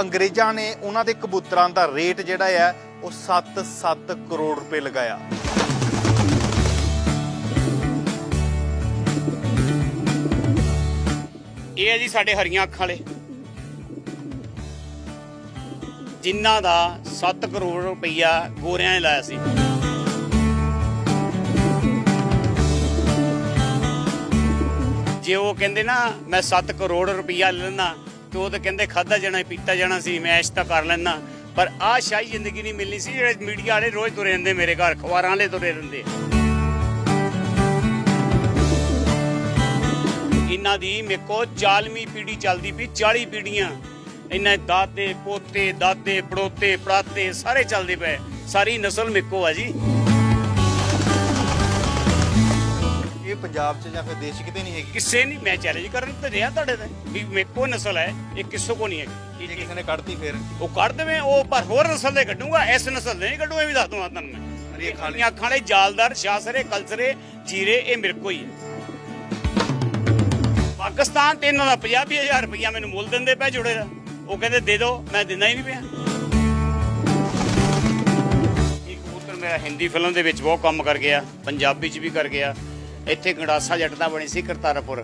ਅੰਗਰੇਜ਼ਾਂ ਨੇ ਉਹਨਾਂ ਦੇ ਕਬੂਤਰਾਂ ਦਾ ਰੇਟ ਜਿਹੜਾ ਹੈ ਉਹ 7-7 ਕਰੋੜ ਰੁਪਏ ਲਗਾਇਆ ਇਹ ਹੈ ਜੀ ਸਾਡੇ ਹਰੀਆਂ ਅੱਖਾਂ ਵਾਲੇ ਜਿਨ੍ਹਾਂ ਦਾ 7 ਕਰੋੜ ਰੁਪਈਆ ਗੋਰਿਆਂ ਨੇ ਲਾਇਆ ਸੀ ਜੇ ਉਹ ਕਹਿੰਦੇ ਨਾ ਮੈਂ 7 ਕਰੋੜ ਰੁਪਈਆ ਲੈਣਾ ਤੇ ਉਹ ਤਾਂ ਕਹਿੰਦੇ ਖਾਦਾ ਜਾਣਾ ਪੀਤਾ ਜਾਣਾ ਸੀ ਮੈਂ ਐਸ਼ ਤਾਂ ਕਰ ਲੈਣਾ ਪਰ ਆ ਸ਼ਾਹੀ ਜ਼ਿੰਦਗੀ ਨਹੀਂ ਮਿਲਣੀ ਸੀ ਜਿਹੜੇ ਮੀਡੀਆ ਵਾਲੇ ਰੋਜ਼ ਤੁਰੇ ਜਾਂਦੇ ਮੇਰੇ ਘਰ ਖਵਾਰਾਂ ਵਾਲੇ ਤੁਰੇ ਜਾਂਦੇ ਇਹਨਾਂ ਦੀ ਮੇਕੋ 40ਵੀਂ ਪੀੜੀ ਚੱਲਦੀ ਪਈ 40 ਪੀੜੀਆਂ ਇਹਨਾਂ ਦਾਦੇ ਪੋਤੇ ਦਾਦੇ ਪੜੋਤੇ ਪੜਾਤੇ ਸਾਰੇ ਚੱਲਦੇ ਪਏ ਸਾਰੀ ਨਸਲ ਮੇਕੋ ਆ ਜੀ ਪੰਜਾਬ 'ਚ ਜਾਂ ਫਿਰ ਦੇਸ਼ 'ਚ ਕਿਤੇ ਨਹੀਂ ਹੈਗੀ ਕਿਸੇ ਨਹੀਂ ਮੈਂ ਚੈਲੰਜ ਕਰਨ ਤੇ ਰਿਹਾ ਤੁਹਾਡੇ ਤੇ ਵੀ ਮੇਰੇ ਕੋ ਨਸਲ ਹੈ ਇਹ ਕਿਸੇ ਕੋ ਨਹੀਂ ਹੈ ਜੇ ਕਿਸੇ ਨੇ ਕੱਢਤੀ ਫੇਰ ਉਹ ਕੱਢ ਦੇਵੇਂ ਉਹ ਪਰ ਹੋਰ ਨਸਲ ਦੇ ਕੱਢੂਗਾ ਇਸ ਨਸਲ ਦੇ ਨਹੀਂ ਕੱਢੂ ਇਹ ਵੀ ਦੱਸ ਦਵਾਂ ਤੁਹਾਨੂੰ ਮੈਂ ਇਹ ਖਾਣੀਆਂ ਅੱਖਾਂ ਵਾਲੇ ਜਾਲਦਾਰ ਸ਼ਾਸਰੇ ਕਲਸਰੇ ਜੀਰੇ ਇਹ ਮੇਰੇ ਕੋ ਹੀ ਹੈ ਪਾਕਿਸਤਾਨ ਤੇ ਇਹਨਾਂ ਦਾ 50000 ਰੁਪਇਆ ਮੈਨੂੰ ਮੁੱਲ ਦਿੰਦੇ ਪਏ ਜੁੜੇ ਦਾ ਉਹ ਕਹਿੰਦੇ ਦੇ ਦਿਓ ਮੈਂ ਦਿੰਦਾ ਹੀ ਨਹੀਂ ਪਿਆ ਇਹ ਪੁੱਤਰ ਮੇਰਾ ਹਿੰਦੀ ਫਿਲਮ ਦੇ ਵਿੱਚ ਬਹੁਤ ਕੰਮ ਕਰ ਗਿਆ ਪੰਜਾਬੀ 'ਚ ਵੀ ਕਰ ਗਿਆ ਇੱਥੇ ਗੰਡਾਸਾ ਜੱਟ ਦਾ ਬਣੀ ਸੀ ਕਰਤਾਰਪੁਰ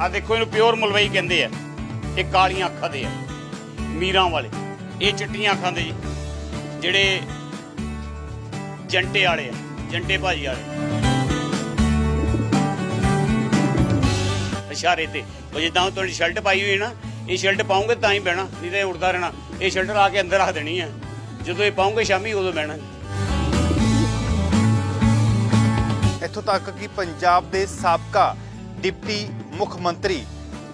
ਆ ਦੇਖੋ ਇਹਨੂੰ ਪਿਓਰ ਮਲਵਈ ਕਹਿੰਦੇ ਆ ਇਹ ਕਾਲੀਆਂ ਅੱਖਾਂ ਦੇ ਆ ਮੀਰਾਂ ਵਾਲੇ ਇਹ ਚਿੱਟੀਆਂ ਅੱਖਾਂ ਦੇ ਜਿਹੜੇ ਜੰਟੇ ਵਾਲੇ ਆ ਜੰਟੇ ਭਾਜੀ ਵਾਲੇ ਇਸ਼ਾਰੇ ਤੇ ਉਹ ਜਿੱਦਾਂ ਤੁਹਾਡੀ ਸ਼ਰਟ ਪਾਈ ਹੋਈ ਨਾ ਇਹ ਸ਼ਰਟ ਪਾਉਂਗੇ ਤਾਂ ਹੀ ਬਹਿਣਾ ਨਹੀਂ ਤੇ ਉੜਦਾ ਰਹਿਣਾ ਇਹ ਸ਼ਰਟ ਲਾ ਕੇ ਅੰਦਰ ਰੱਖ ਦੇਣੀ ਆ ਜਦੋਂ ਇਹ ਪਾਉਂਗੇ ਸ਼ਾਮੀ ਉਦੋਂ ਬਹਿਣਾ ਇੱਥੋਂ ਤੱਕ ਕਿ ਪੰਜਾਬ ਦੇ ਸਾਬਕਾ ਡਿਪਟੀ ਮੁੱਖ ਮੰਤਰੀ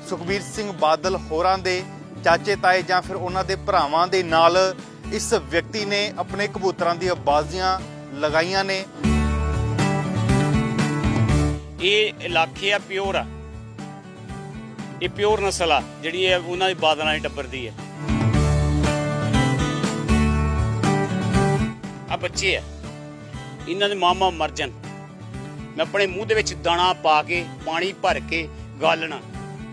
ਸੁਖਬੀਰ ਸਿੰਘ ਬਾਦਲ ਹੋਰਾਂ ਦੇ ਚਾਚੇ ਤਾਏ ਜਾਂ ਫਿਰ ਉਹਨਾਂ ਦੇ ਭਰਾਵਾਂ ਦੇ ਨਾਲ ਇਸ ਵਿਅਕਤੀ ਨੇ ਆਪਣੇ ਕਬੂਤਰਾਂ ਦੀਆਂ ਬਾਜ਼ੀਆਂ ਲਗਾਈਆਂ ਨੇ ਇਹ ਇਲਾਕੇ ਆ ਪਿਓਰ ਆ ਇਹ ਪਿਓਰ ਨਸਲ ਆ ਜਿਹੜੀ ਇਹ ਉਹਨਾਂ ਦੀ ਬਾਦਲਾਂ ਦੀ ਟੱਪਰਦੀ ਦੀ ਹੈ ਆ ਬੱਚੇ ਆ ਇਹਨਾਂ ਦੇ ਮਾਮਾ ਮਰ ਜਾਣ ਮੈਂ ਆਪਣੇ ਮੂੰਹ ਦੇ ਵਿੱਚ ਦਾਣਾ ਪਾ ਕੇ ਪਾਣੀ ਭਰ ਕੇ ਗਾਲਣਾ